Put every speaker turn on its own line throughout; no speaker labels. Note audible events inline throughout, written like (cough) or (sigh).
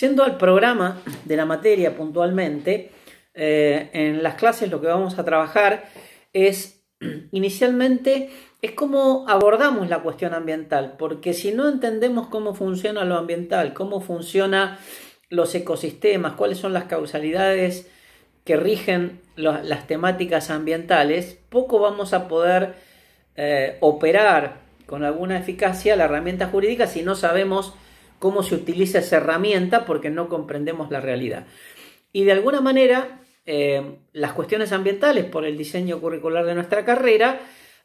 Yendo al programa de la materia puntualmente, eh, en las clases lo que vamos a trabajar es (clears throat) inicialmente es cómo abordamos la cuestión ambiental, porque si no entendemos cómo funciona lo ambiental, cómo funcionan los ecosistemas, cuáles son las causalidades que rigen las temáticas ambientales, poco vamos a poder eh, operar con alguna eficacia la herramienta jurídica si no sabemos cómo se utiliza esa herramienta porque no comprendemos la realidad. Y de alguna manera, eh, las cuestiones ambientales por el diseño curricular de nuestra carrera,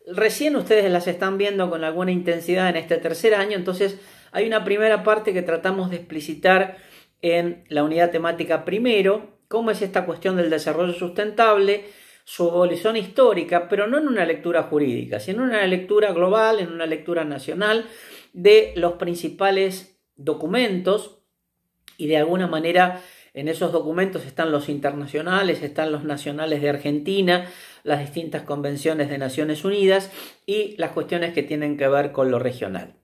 recién ustedes las están viendo con alguna intensidad en este tercer año, entonces hay una primera parte que tratamos de explicitar en la unidad temática primero, cómo es esta cuestión del desarrollo sustentable, su evolución histórica, pero no en una lectura jurídica, sino en una lectura global, en una lectura nacional de los principales documentos y de alguna manera en esos documentos están los internacionales, están los nacionales de Argentina, las distintas convenciones de Naciones Unidas y las cuestiones que tienen que ver con lo regional.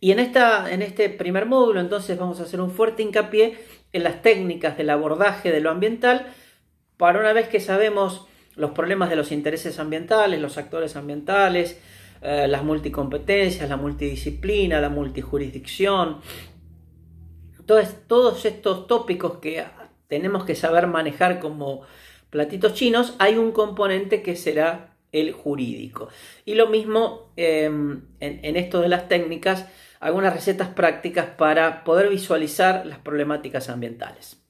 Y en, esta, en este primer módulo entonces vamos a hacer un fuerte hincapié en las técnicas del abordaje de lo ambiental para una vez que sabemos los problemas de los intereses ambientales, los actores ambientales, eh, las multicompetencias, la multidisciplina, la multijurisdicción. Entonces, todos estos tópicos que tenemos que saber manejar como platitos chinos, hay un componente que será el jurídico. Y lo mismo em, en esto de las técnicas, algunas recetas prácticas para poder visualizar las problemáticas ambientales.